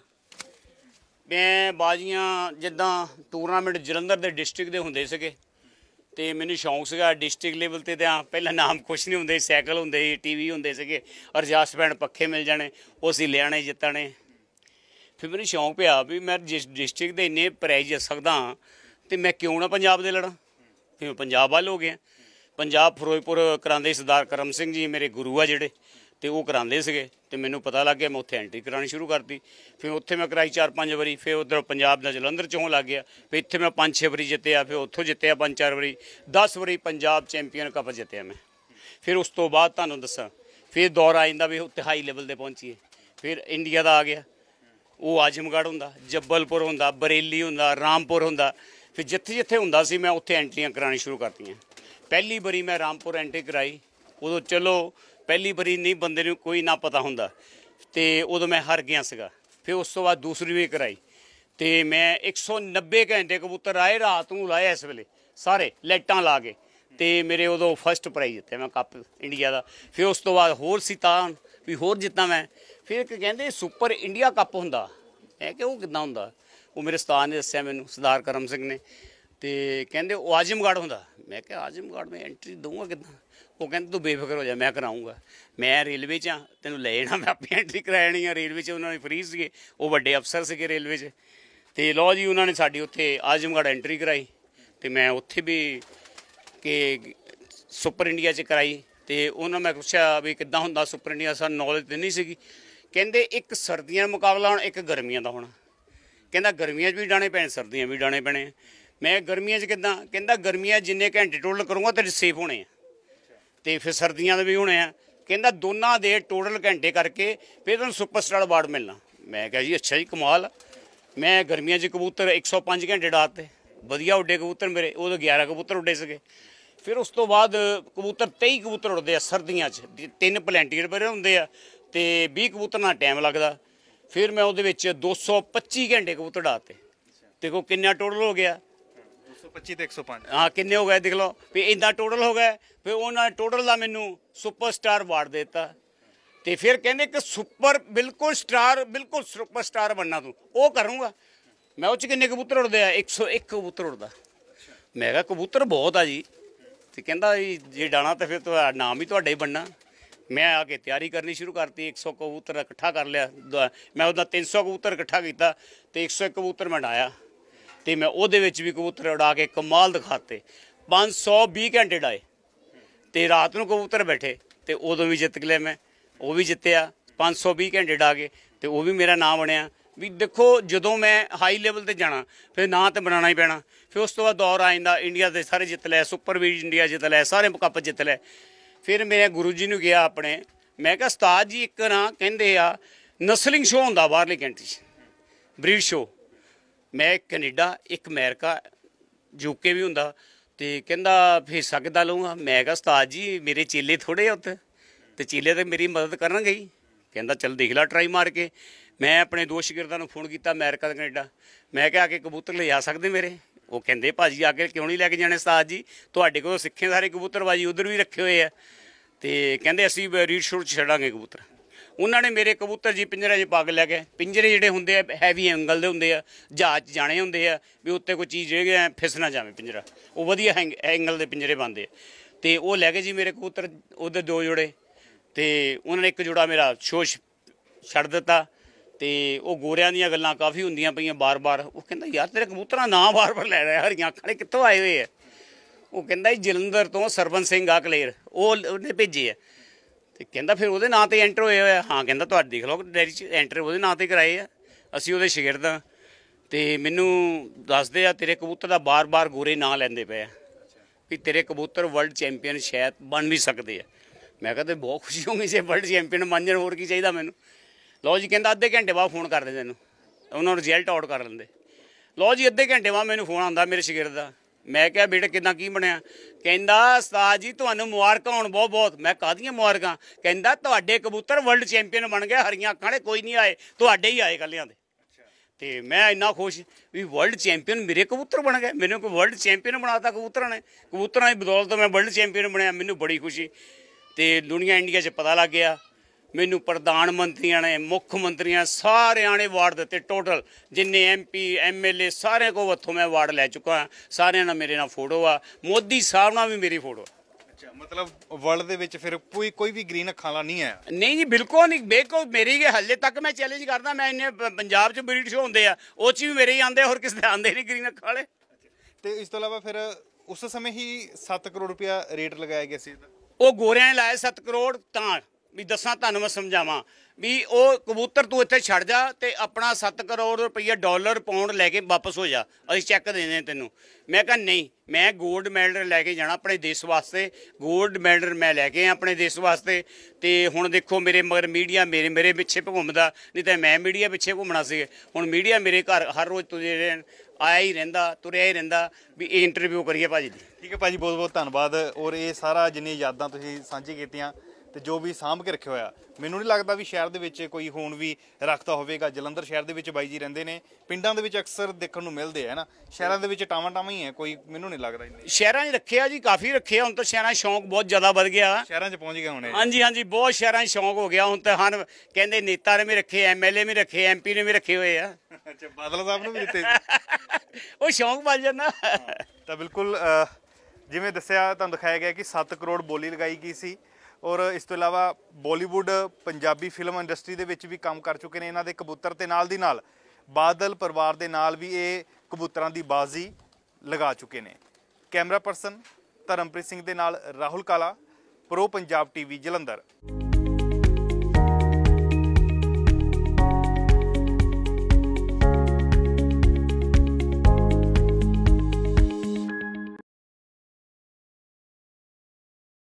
ਮੈਂ ਬਾਜ਼ੀਆਂ ਜਿੱਦਾਂ ਟੂਰਨਾਮੈਂਟ ਜਲੰਧਰ ਦੇ ਡਿਸਟ੍ਰਿਕਟ ਦੇ ਹੁੰਦੇ ਸੀਗੇ ਤੇ ਮੈਨੂੰ ਸ਼ੌਂਕ ਸੀਗਾ ਡਿਸਟ੍ਰਿਕਟ ਲੈਵਲ ਤੇ ਤਾਂ ਪਹਿਲਾਂ ਨਾਮ ਕੁਛ ਨਹੀਂ ਹੁੰਦੇ ਸਾਈਕਲ ਹੁੰਦੇ ਸੀ ਟੀਵੀ ਹੁੰਦੇ ਸੀਗੇ ਬੈਂਡ ਪੱਖੇ ਮਿਲ ਜਾਣੇ ਉਹ ਲਿਆਣੇ ਜਿੱਤਣੇ ਫਿਰ ਮੈਨੂੰ ਸ਼ੌਂਕ ਪਿਆ ਵੀ ਮੈਂ ਜਿਸ ਡਿਸਟ੍ਰਿਕਟ ਦੇ ਇੰਨੇ ਪ੍ਰਾਈਜ਼ ਜਿੱਤ ਸਕਦਾ ਤੇ ਮੈਂ ਕਿਉਂ ਨਾ ਪੰਜਾਬ ਦੇ ਲੜਾਂ ਫਿਰ ਮੈਂ ਪੰਜਾਬ ਵੱਲ ਹੋ ਗਿਆ ਪੰਜਾਬ ਫਿਰੋਜ਼ਪੁਰ ਕਰਾਂਦੇ ਸਰਦਾਰ ਕਰਮ ਸਿੰਘ ਜੀ ਮੇਰੇ ਗੁਰੂ ਆ ਜਿਹੜੇ ਤੇ ਉਹ ਕਰਾਂਦੇ ਸੀਗੇ ਤੇ ਮੈਨੂੰ ਪਤਾ ਲੱਗ ਗਿਆ ਮੈਂ ਉੱਥੇ ਐਂਟਰੀ ਕਰਾਣੀ ਸ਼ੁਰੂ ਕਰਤੀ ਫਿਰ ਉੱਥੇ ਮੈਂ ਕਰਾਈ ਚਾਰ ਪੰਜ ਵਾਰੀ ਫਿਰ ਉਧਰ ਪੰਜਾਬ ਦਾ ਜਲੰਧਰ ਚੋਂ ਲੱਗ ਗਿਆ ਫਿਰ ਇੱਥੇ ਮੈਂ ਪੰਜ ਛੇ ਵਾਰੀ ਜਿੱਤਿਆ ਫਿਰ ਉੱਥੋਂ ਜਿੱਤਿਆ ਪੰਜ ਚਾਰ ਵਾਰੀ 10 ਵਾਰੀ ਪੰਜਾਬ ਚੈਂਪੀਅਨ ਕੱਪ ਜਿੱਤਿਆ ਮੈਂ ਫਿਰ ਉਸ ਤੋਂ ਬਾਅਦ ਤੁਹਾਨੂੰ ਦੱਸਾਂ ਫਿਰ ਦੌਰ ਆ ਜਾਂਦਾ ਵੀ ਉੱਤੇ ਹਾਈ ਲੈਵਲ ਤੇ ਪਹੁੰਚੀਏ ਫਿਰ ਇੰਡੀਆ ਦਾ ਆ ਗਿਆ ਉਹ ਆਜਮਗੜ ਹੁੰਦਾ ਜੱਬਲਪੁਰ ਹੁੰਦਾ ਬਰੇਲੀ ਹੁੰਦਾ ਰਾਮਪੁਰ ਹੁੰਦਾ ਫਿਰ ਜਿੱਥੇ ਜਿੱਥੇ ਹੁੰਦਾ ਸੀ ਮੈਂ ਉੱਥੇ ਐਂਟਰੀਆਂ ਕਰਾਣੀ ਸ਼ੁਰੂ ਕਰਤੀਆਂ ਪਹਿਲੀ ਵਾਰੀ ਮੈਂ ਰਾਮਪੁਰ ਐਂਟਰੀ ਕਰਾਈ ਉਦੋਂ ਚਲੋ ਪਹਿਲੀ ਵਾਰੀ ਨਹੀਂ ਬੰਦੇ ਨੂੰ ਕੋਈ ਨਾ ਪਤਾ ਹੁੰਦਾ ਤੇ ਉਦੋਂ ਮੈਂ ਹਾਰ ਗਿਆ ਸੀਗਾ ਫਿਰ ਉਸ ਤੋਂ ਬਾਅਦ ਦੂਸਰੀ ਵੀ ਕਰਾਈ ਤੇ ਮੈਂ 190 ਘੰਟੇ ਕਬੂਤਰ ਆਏ ਰਾਤ ਨੂੰ ਲਾਏ ਇਸ ਵੇਲੇ ਸਾਰੇ ਲਾਈਟਾਂ ਲਾ ਕੇ ਤੇ ਮੇਰੇ ਉਦੋਂ ਫਸਟ ਪ੍ਰਾਈਜ਼ ਜਿੱਤਿਆ ਮੈਂ ਕੱਪ ਇੰਡੀਆ ਦਾ ਫਿਰ ਉਸ ਤੋਂ ਬਾਅਦ ਹੋਰ ਸਿਤਾਨ ਵੀ ਹੋਰ ਜਿੱਤਾਂ ਮੈਂ ਫਿਰ ਇੱਕ ਕਹਿੰਦੇ ਸੁਪਰ ਇੰਡੀਆ ਕੱਪ ਹੁੰਦਾ ਹੈ ਕਿ ਉਹ ਕਿੱਦਾਂ ਹੁੰਦਾ ਉਹ ਮੇਰੇ ਉਸਤਾਦ ਨੇ ਦੱਸਿਆ ਮੈਨੂੰ ਸਰਦਾਰ ਕਰਮ ਸਿੰਘ ਨੇ ਤੇ ਕਹਿੰਦੇ ਉਹ ਆਜਮਗੜ ਹੁੰਦਾ ਮੈਂ ਕਿਹਾ ਆਜਮਗੜ ਮੈਂ ਐਂਟਰੀ ਦਊਂਗਾ ਕਿੱਦਾਂ ਉਹ ਕਹਿੰਦੇ ਤੂੰ ਬੇਫਿਕਰ ਹੋ ਜਾ ਮੈਂ ਕਰਾਉਂਗਾ ਮੈਂ ਰੇਲਵੇ 'ਚ ਆ ਤੈਨੂੰ ਲੈ ਜਾਣਾ ਮੈਂ ਆਪੇ ਐਂਟਰੀ ਕਰਾਣੀ ਆ ਰੇਲਵੇ 'ਚ ਉਹਨਾਂ ਨੇ ਫ੍ਰੀ ਸੀਗੇ ਉਹ ਵੱਡੇ ਅਫਸਰ ਸੀਗੇ ਰੇਲਵੇ 'ਚ ਤੇ ਲੋ ਜੀ ਉਹਨਾਂ ਨੇ ਸਾਡੀ ਉੱਥੇ ਆਜਮਗੜ ਐਂਟਰੀ ਕਰਾਈ ਤੇ ਮੈਂ ਉੱਥੇ ਵੀ ਕਿ ਸੁਪਰ ਇੰਡੀਆ 'ਚ ਕਰਾਈ ਤੇ ਉਹਨਾਂ ਮੈਂ ਪੁੱਛਿਆ ਵੀ ਕਿੱਦਾਂ ਹੁੰਦਾ ਸੁਪਰ ਇੰਡੀਆ ਸਾਨੂੰ ਨੌਲੇਜ ਤੇ ਨਹੀਂ ਸੀਗੀ ਕਹਿੰਦੇ ਇੱਕ ਸਰਦੀਆਂ ਦਾ ਮੁਕਾਬਲਾ ਹੋਣਾ ਇੱਕ ਗਰਮੀਆਂ ਦਾ ਹੋਣਾ ਕਹਿੰਦਾ ਗਰਮੀਆਂ 'ਚ ਵੀ ਡਾਣੇ ਪੈਣ ਸਰਦੀਆਂ ਵੀ ਡਾਣੇ ਪੈਣੇ ਮੈਂ ਗਰਮੀਆਂ 'ਚ ਕਿਦਾਂ ਕਹਿੰਦਾ ਗਰਮੀਆਂ ਜਿੰਨੇ ਘੰਟੇ ਟੋਟਲ ਕਰੂੰਗਾ ਤੇ ਸੇਫ ਹੋਣੇ ਆ ਤੇ ਫਿਰ ਸਰਦੀਆਂ ਦੇ ਵੀ ਹੋਣੇ ਆ ਕਹਿੰਦਾ ਦੋਨਾਂ ਦੇ ਟੋਟਲ ਘੰਟੇ ਕਰਕੇ ਫਿਰ ਤੁਹਾਨੂੰ ਸੁਪਰਸਟਾਰ ਅਵਾਰਡ ਮਿਲਣਾ ਮੈਂ ਕਿਹਾ ਜੀ ਅੱਛਾ ਜੀ ਕਮਾਲ ਮੈਂ ਗਰਮੀਆਂ 'ਚ ਕਬੂਤਰ 105 ਘੰਟੇ ਡਾਤੇ ਵਧੀਆ ਉੱਡੇ ਕਬੂਤਰ ਮੇਰੇ ਉਦੋਂ 11 ਕਬੂਤਰ ਉੱਡੇ ਸੀਗੇ ਫਿਰ ਉਸ ਤੋਂ ਬਾਅਦ ਕਬੂਤਰ 23 ਕਬੂਤਰ ਉੱਡਦੇ ਆ ਸਰਦੀਆਂ 'ਚ ਤਿੰਨ ਪਲੈਂਟੀਅਰ ਬਰੇ ਹੁੰਦੇ ਆ ਤੇ 20 ਕਬੂਤਰ ਨਾਲ ਟਾਈਮ ਲੱਗਦਾ ਫਿਰ ਮੈਂ ਉਹਦੇ ਵਿੱਚ 225 ਘੰਟੇ ਕਬੂਤਰ ਡਾਤੇ ਦੇਖੋ ਕਿੰਨਾ ਟੋਟਲ ਹੋ ਗਿਆ 225 ਤੇ 105 ਹਾਂ ਕਿੰਨੇ ਹੋ ਗਏ ਦੇਖ ਲਓ ਵੀ ਇੰਦਾ ਟੋਟਲ ਹੋ ਗਿਆ ਫਿਰ ਉਹਨਾਂ ਨੇ ਟੋਟਲ ਦਾ ਮੈਨੂੰ ਸੁਪਰ ਸਟਾਰ ਅਵਾਰਡ ਦਿੱਤਾ ਤੇ ਫਿਰ ਕਹਿੰਦੇ ਕਿ ਸੁਪਰ ਬਿਲਕੁਲ ਸਟਾਰ ਬਿਲਕੁਲ ਸੁਪਰ ਸਟਾਰ ਤੂੰ ਉਹ ਕਰੂੰਗਾ ਮੈਂ ਉੱਚ ਕਿੰਨੇ ਕਬੂਤਰ ਉੜਦੇ ਆ 101 ਕਬੂਤਰ ਉੜਦਾ ਮੈਂ ਕਿਹਾ ਕਬੂਤਰ ਬਹੁਤ ਆ ਜੀ ਤੇ ਕਹਿੰਦਾ ਜੀ ਜੇ ਡਾਣਾ ਤਾਂ ਫਿਰ ਤੁਹਾਡਾ ਨਾਮ ਹੀ ਤੁਹਾਡੇ ਹੀ ਮੈਂ ਆ ਕੇ ਤਿਆਰੀ ਕਰਨੀ ਸ਼ੁਰੂ ਕਰਤੀ 100 ਕਬੂਤਰ ਇਕੱਠਾ ਕਰ ਲਿਆ ਮੈਂ ਉਹਦਾ 300 ਕਬੂਤਰ ਇਕੱਠਾ ਕੀਤਾ ਤੇ 101 ਕਬੂਤਰ ਮੰਡਾਇਆ ਤੇ ਮੈਂ ਉਹਦੇ ਵਿੱਚ ਵੀ ਕਬੂਤਰ ਉਡਾ ਕੇ ਕਮਾਲ ਦਿਖਾਤੇ 520 ਘੰਟੇ ਡਾਏ ਤੇ ਰਾਤ ਨੂੰ ਕਬੂਤਰ ਬੈਠੇ ਤੇ ਉਦੋਂ ਵੀ ਜਿੱਤ ਗਿਆ ਮੈਂ ਉਹ ਵੀ ਜਿੱਤਿਆ 520 ਘੰਟੇ ਡਾ ਕੇ ਤੇ ਉਹ ਵੀ ਮੇਰਾ ਨਾਮ ਬਣਿਆ ਵੀ ਦੇਖੋ ਜਦੋਂ ਮੈਂ ਹਾਈ ਲੈਵਲ ਤੇ ਜਾਣਾ ਫਿਰ ਨਾਂ ਤੇ ਬਣਾਉਣਾ ਹੀ ਪੈਣਾ ਫਿਰ ਉਸ ਤੋਂ ਬਾਅਦ ਦੌਰ ਆ ਜਾਂਦਾ ਇੰਡੀਆ ਦੇ ਸਾਰੇ ਜਿੱਤ ਲੈ ਸੁਪਰ ਵੀਜ਼ ਇੰਡੀਆ ਜਿੱਤ ਲੈ ਸਾਰੇ ਕੱਪ ਜਿੱਤ ਲੈ ਫਿਰ ਮੇਰੇ ਗੁਰੂ ਜੀ ਨੂੰ ਗਿਆ ਆਪਣੇ ਮੈਂ ਕਿਹਾ ਉਸਤਾਦ ਜੀ ਇੱਕ ਨਾ ਕਹਿੰਦੇ ਆ ਨਸਲਿੰਗ ਸ਼ੋਅ ਹੁੰਦਾ ਬਾਹਰਲੀ ਕੰਟਰੀ 'ਚ ਬਰੀਡ ਸ਼ੋਅ ਮੈਂ ਕੈਨੇਡਾ ਇੱਕ ਅਮਰੀਕਾ ਯੂਕੇ ਵੀ ਹੁੰਦਾ ਤੇ ਕਹਿੰਦਾ ਫੇਰ ਸਕਦਾ ਲਊਗਾ ਮੈਂ ਕਿਹਾ ਉਸਤਾਦ ਜੀ ਮੇਰੇ ਚੇਲੇ ਥੋੜੇ ਆ ਉੱਥੇ ਤੇ ਚੇਲੇ ਤੇ ਮੇਰੀ ਮਦਦ ਕਰਨਗੇ ਹੀ ਕਹਿੰਦਾ ਚੱਲ ਦੇਖ ਲੈ ਟਰਾਈ ਮਾਰ ਕੇ ਮੈਂ ਆਪਣੇ ਦੋਸ਼ਗਿਰਦਾਂ ਨੂੰ ਫੋਨ ਕੀਤਾ ਅਮਰੀਕਾ ਤੇ ਕੈਨੇਡਾ ਮੈਂ ਕਿਹਾ ਕਿ ਕਬੂਤਰ ਲਿਆ ਸਕਦੇ ਮੇਰੇ ਉਹ ਕਹਿੰਦੇ ਭਾਜੀ ਆ ਕੇ ਕਿਉਂ ਨਹੀਂ ਲੈ ਕੇ ਜਾਣੇ ਉਸਤਾਦ ਜੀ ਤੁਹਾਡੇ ਕੋਲ ਸਿੱਖੇ ਸਾਰੇ ਕਬੂਤਰ ਬਾਜੀ ਉਧਰ ਵੀ ਰੱਖੇ ਹੋਏ ਆ ਤੇ ਕਹਿੰਦੇ ਅਸੀਂ ਰੀਡ ਸ਼ੂਟ ਛੜਾਂਗੇ ਕਬੂਤਰ ਉਹਨਾਂ ਨੇ ਮੇਰੇ ਕਬੂਤਰ ਜੀ ਪਿੰਜਰੇ 'ਚ ਪਾ ਕੇ ਲੈ ਗਏ ਪਿੰਜਰੇ ਜਿਹੜੇ ਹੁੰਦੇ ਆ ਹੈਵੀ ਐਂਗਲ ਦੇ ਹੁੰਦੇ ਆ ਜਹਾਜ਼ ਜਾਣੇ ਹੁੰਦੇ ਆ ਵੀ ਉੱਤੇ ਕੋਈ ਚੀਜ਼ ਰਹਿ ਗਿਆ ਫਿਸ ਨਾ ਜਾਵੇ ਪਿੰਜਰਾ ਉਹ ਵਧੀਆ ਐਂਗਲ ਦੇ ਪਿੰਜਰੇ ਬੰਦੇ ਤੇ ਉਹ ਲੈ ਗਏ ਜੀ ਮੇਰੇ ਕਬੂਤਰ ਉਹਦੇ ਦੋ ਜੋੜੇ ਤੇ ਉਹਨਾਂ ਨੇ ਇੱਕ ਜੋੜਾ ਮੇਰਾ ਸ਼ੋਸ਼ ਛੱਡ ਦਿੱਤਾ ਤੇ ਉਹ ਗੋਰਿਆਂ ਦੀਆਂ ਗੱਲਾਂ ਕਾਫੀ ਹੁੰਦੀਆਂ ਪਈਆਂ ਬਾਰ-ਬਾਰ ਉਹ ਕਹਿੰਦਾ ਯਾਰ ਤੇਰੇ ਕਬੂਤਰਾਂ ਨਾਂ ਬਾਰ-ਬਾਰ ਲੈ ਰਿਹਾ ਹਰੀਆਂ ਅੱਖਾਂ ਨੇ ਕਿੱਥੋਂ ਆਏ ਹੋਏ ਆ ਉਹ ਕਹਿੰਦਾ ਜਲੰਧਰ ਤੋਂ ਸਰਵਨ ਸਿੰਘ ਆ ਕਲੇਰ ਉਹ ਉਹਨੇ ਭੇਜੇ ਆ ਤੇ ਕਹਿੰਦਾ ਫਿਰ ਉਹਦੇ ਨਾਂ ਤੇ ਐਂਟਰ ਹੋਏ ਹੋਇਆ ਹਾਂ ਕਹਿੰਦਾ ਤੁਹਾਡੇ ਦੇਖ ਲਓ ਡੈਰੀ ਚ ਐਂਟਰ ਉਹਦੇ ਨਾਂ ਤੇ ਕਰਾਏ ਆ ਅਸੀਂ ਉਹਦੇ ਸ਼ਾਗਿਰਦ ਆ ਤੇ ਮੈਨੂੰ ਦੱਸਦੇ ਆ ਤੇਰੇ ਕਬੂਤਰ ਦਾ ਬਾਰ-ਬਾਰ ਗੋਰੇ ਨਾਂ ਲੈਂਦੇ ਪਏ ਆ ਵੀ ਤੇਰੇ ਕਬੂਤਰ ਵਰਲਡ ਚੈਂਪੀਅਨ ਸ਼ਾਇਦ ਬਣ ਵੀ ਸਕਦੇ ਆ ਮੈਂ ਕਹਿੰਦਾ ਬਹੁਤ ਖੁਸ਼ੀ ਹੋਊਗੀ ਜੇ ਵਰਲਡ ਚੈਂਪੀਅਨ ਬਣ ਜਾਣ ਹੋਰ ਕੀ ਚਾਹੀਦਾ ਮੈਨੂੰ ਲਓ ਜੀ ਕਹਿੰਦਾ ਅੱਧੇ ਘੰਟੇ ਬਾਅਦ ਫੋਨ ਕਰ ਦੇ ਤੈਨੂੰ ਉਹਨਾਂ ਨੂੰ ਰਿਜ਼ਲਟ ਆਊਟ ਕਰ ਲੈਂਦੇ ਲਓ ਜੀ ਅੱਧੇ ਘੰਟੇ ਬਾਅਦ ਮੈਨੂੰ ਫੋਨ ਆਉਂਦਾ ਮੇਰੇ ਸ਼ਾਗਿਰਦ ਦਾ ਮੈਂ ਕਿਹਾ ਬੇਟਾ ਕਿਦਾਂ ਕੀ ਬਣਿਆ ਕਹਿੰਦਾ ਉਸਤਾਦ ਜੀ ਤੁਹਾਨੂੰ ਮੁਬਾਰਕਾਂ ਹੋਣ ਬਹੁਤ ਬਹੁਤ ਮੈਂ ਕਾਦੀਆਂ ਮੁਬਾਰਕਾਂ ਕਹਿੰਦਾ ਤੁਹਾਡੇ ਕਬੂਤਰ ਵਰਲਡ ਚੈਂਪੀਅਨ ਬਣ ਗਿਆ ਹਰੀਆਂ ਅੱਖਾਂ ਨੇ ਕੋਈ ਨਹੀਂ ਆਏ ਤੁਹਾਡੇ ਹੀ ਆਏ ਕੱਲਿਆਂ ਦੇ ਤੇ ਮੈਂ ਇੰਨਾ ਖੁਸ਼ ਵੀ ਵਰਲਡ ਚੈਂਪੀਅਨ ਮੇਰੇ ਕਬੂਤਰ ਬਣ ਗਏ ਮੈਨੂੰ ਕੋਈ ਵਰਲਡ ਚੈਂਪੀਅਨ ਬਣਾਤਾ ਕਬੂਤਰਾਂ ਨੇ ਕਬੂਤਰਾਂ ਦੀ ਬਦੌਲਤ ਮੈਂ ਵਰਲਡ ਚੈਂਪੀਅਨ ਬਣਿਆ ਮੈਨੂੰ ਬੜੀ ਖੁਸ਼ੀ ਤੇ ਦੁਨੀਆ ਇੰਡੀਆ 'ਚ ਪਤਾ ਲੱਗ ਗਿਆ ਮੈਨੂੰ ਪ੍ਰਧਾਨ ਮੰਤਰੀਆਂ ਨੇ ਮੁੱਖ ਮੰਤਰੀਆਂ ਸਾਰਿਆਂ ਨੇ ਵਾਰਡ ਦਿੱਤੇ ਟੋਟਲ ਜਿੰਨੇ ਐਮਪੀ ਐਮਐਲਏ ਸਾਰਿਆਂ ਕੋ ਵੱਥੋਂ ਮੈਂ ਵਾਰਡ ਲੈ ਚੁੱਕਾ ਸਾਰਿਆਂ ਨਾਲ ਮੇਰੇ ਨਾਲ ਫੋਟੋ ਆ ਮੋਦੀ ਸਾਹਿਬ ਨਾਲ ਵੀ ਮੇਰੀ ਫੋਟੋ ਅੱਛਾ ਮਤਲਬ ਵਰਲਡ ਦੇ ਵਿੱਚ ਫਿਰ ਕੋਈ ਕੋਈ ਵੀ ਗ੍ਰੀਨ ਅੱਖਾਂ ਵਾਲਾ ਨਹੀਂ ਹੈ ਨਹੀਂ ਜੀ ਬਿਲਕੁਲ ਨਹੀਂ ਬੇਕੋ ਮੇਰੀ ਕੇ ਹੱਲੇ ਤੱਕ ਮੈਂ ਚੈਲੰਜ ਕਰਦਾ ਮੈਂ ਇੰਨੇ ਪੰਜਾਬ ਚ ਬ੍ਰਿਟਿਸ਼ ਹੁੰਦੇ ਆ ਉਹ ਚ ਵੀ ਮੇਰੇ ਹੀ ਆਂਦੇ ਹੋਰ ਕਿਸੇ ਦੇ ਆਂਦੇ ਨਹੀਂ ਗ੍ਰੀਨ ਅੱਖਾਂ ਵਾਲੇ ਤੇ ਇਸ ਤੋਂ ਇਲਾਵਾ ਫਿਰ ਉਸ ਸਮੇਂ ਹੀ 7 ਕਰੋੜ ਰੁਪਇਆ ਰੇਟ ਲਗਾਇਆ ਗਿਆ ਸੀ ਉਹ ਗੋਰਿਆਂ ਨੇ ਲਾਇਆ 7 ਕਰੋੜ ਤਾਂ ਵੀ ਦੱਸਾਂ ਤੁਹਾਨੂੰ ਮੈਂ ਸਮਝਾਵਾਂ ਵੀ ਉਹ ਕਬੂਤਰ ਤੂੰ ਇੱਥੇ ਛੱਡ ਜਾ ਤੇ ਆਪਣਾ 7 ਕਰੋੜ ਰੁਪਈਆ ਡਾਲਰ ਪਾਉਂਡ ਲੈ ਕੇ ਵਾਪਸ ਹੋ ਜਾ ਅਸੀਂ ਚੈੱਕ ਦੇਣੇ ਤੈਨੂੰ ਮੈਂ ਕਹਾਂ ਨਹੀਂ ਮੈਂ 골ਡ ਮੈਡਲ ਲੈ ਕੇ ਜਾਣਾ ਆਪਣੇ ਦੇਸ਼ ਵਾਸਤੇ 골ਡ ਮੈਡਲ ਮੈਂ ਲੈ ਕੇ ਆ ਆਪਣੇ ਦੇਸ਼ ਵਾਸਤੇ ਤੇ ਹੁਣ ਦੇਖੋ ਮੇਰੇ ਮਗਰ ਮੀਡੀਆ ਮੇਰੇ ਮੇਰੇ ਪਿੱਛੇ ਭੁੰਮਦਾ ਨਹੀਂ ਤਾਂ ਮੈਂ ਮੀਡੀਆ ਪਿੱਛੇ ਘੁੰਮਣਾ ਸੀ ਹੁਣ ਮੀਡੀਆ ਮੇਰੇ ਘਰ ਹਰ ਰੋਜ਼ ਤੁਰੇ ਆਇਆ ਹੀ ਰਹਿੰਦਾ ਤੁਰਿਆ ਹੀ ਰਹਿੰਦਾ ਵੀ ਇਹ ਇੰਟਰਵਿਊ ਕਰੀਏ ਭਾਜੀ ਠੀਕ ਹੈ ਭਾਜੀ ਬਹੁਤ ਬਹੁਤ ਧੰਨਵਾਦ ਔਰ ਇਹ ਸਾਰਾ ਜਿੰਨੀ ਯਾਦਾਂ ਤੁਸੀਂ ਸਾਂਝੀ ਕੀਤੀਆਂ ਤੇ ਜੋ ਵੀ ਸਾਂਭ ਕੇ ਰੱਖਿਆ ਹੋਇਆ ਮੈਨੂੰ ਨਹੀਂ ਲੱਗਦਾ ਵੀ ਸ਼ਹਿਰ ਦੇ ਵਿੱਚ ਕੋਈ ਹੁਣ ਵੀ ਰੱਖਤਾ ਹੋਵੇਗਾ ਜਲੰਧਰ ਸ਼ਹਿਰ ਦੇ ਵਿੱਚ ਬਾਈ ਜੀ ਰਹਿੰਦੇ ਨੇ ਪਿੰਡਾਂ ਦੇ ਵਿੱਚ ਅਕਸਰ ਦੇਖਣ ਨੂੰ ਮਿਲਦੇ ਹੈ ਨਾ ਸ਼ਹਿਰਾਂ ਦੇ ਵਿੱਚ ਟਾਵਾਂ ਟਾਵਾਂ ਹੀ ਹੈ ਕੋਈ ਮੈਨੂੰ ਨਹੀਂ ਲੱਗਦਾ ਇੰਨੇ ਸ਼ਹਿਰਾਂ 'ਚ ਰੱਖਿਆ ਜੀ ਕਾਫੀ ਰੱਖਿਆ ਹੁਣ ਤਾਂ ਸ਼ਹਿਰਾਂ 'ਚ ਸ਼ੌਂਕ ਬਹੁਤ ਜ਼ਿਆਦਾ ਵੱਧ ਗਿਆ ਸ਼ਹਿਰਾਂ 'ਚ ਪਹੁੰਚ ਗਏ ਹੁਣ ਹਾਂਜੀ ਹਾਂਜੀ ਬਹੁਤ ਸ਼ਹਿਰਾਂ 'ਚ ਸ਼ੌਂਕ ਹੋ ਗਿਆ ਹੁਣ ਤਾਂ ਹਨ ਕਹਿੰਦੇ ਨੇਤਾ ਨੇ ਵੀ ਰੱਖੇ ਐਮਐਲਏ ਵੀ ਰੱਖੇ ਐਮਪੀ ਨੇ ਵੀ ਰੱਖੇ ਹੋਏ ਆ ਅੱਛਾ ਬਾਦਲ ਸਾਹਿਬ ਨੂੰ ਵੀ ਦਿੱਤੇ ਉਹ ਸ਼ੌਂਕ ਵੱਜ ਜਾਂਦਾ ਤਾਂ ਬਿਲਕੁਲ ਜਿਵੇਂ ਦੱਸਿਆ ਤੁਹਾਨੂੰ ਦਿਖਾਇਆ ਗਿਆ ਕਿ 7 ਕਰੋੜ ਬੋਲੀ ਲਗਾਈ ਗਈ ਸੀ ਔਰ ਇਸ ਤੋਂ ਇਲਾਵਾ ਬਾਲੀਵੁੱਡ ਪੰਜਾਬੀ ਫਿਲਮ ਇੰਡਸਟਰੀ ਦੇ ਵਿੱਚ ਵੀ ਕੰਮ ਕਰ ਚੁੱਕੇ ਨੇ ਇਹਨਾਂ ਦੇ ਕਬੂਤਰ ਤੇ ਨਾਲ ਦੀ ਨਾਲ ਬਾਦਲ ਪਰਿਵਾਰ ਦੇ ਨਾਲ ਵੀ ਇਹ ਕਬੂਤਰਾਂ ਦੀ ਬਾਜ਼ੀ ਲਗਾ ਚੁੱਕੇ ਨੇ ਕੈਮਰਾ ਪਰਸਨ ਧਰਮਪ੍ਰੀਤ ਸਿੰਘ ਦੇ ਨਾਲ ਰਾਹੁਲ ਕਾਲਾ ਪ੍ਰੋ ਪੰਜਾਬ ਟੀਵੀ ਜਲੰਧਰ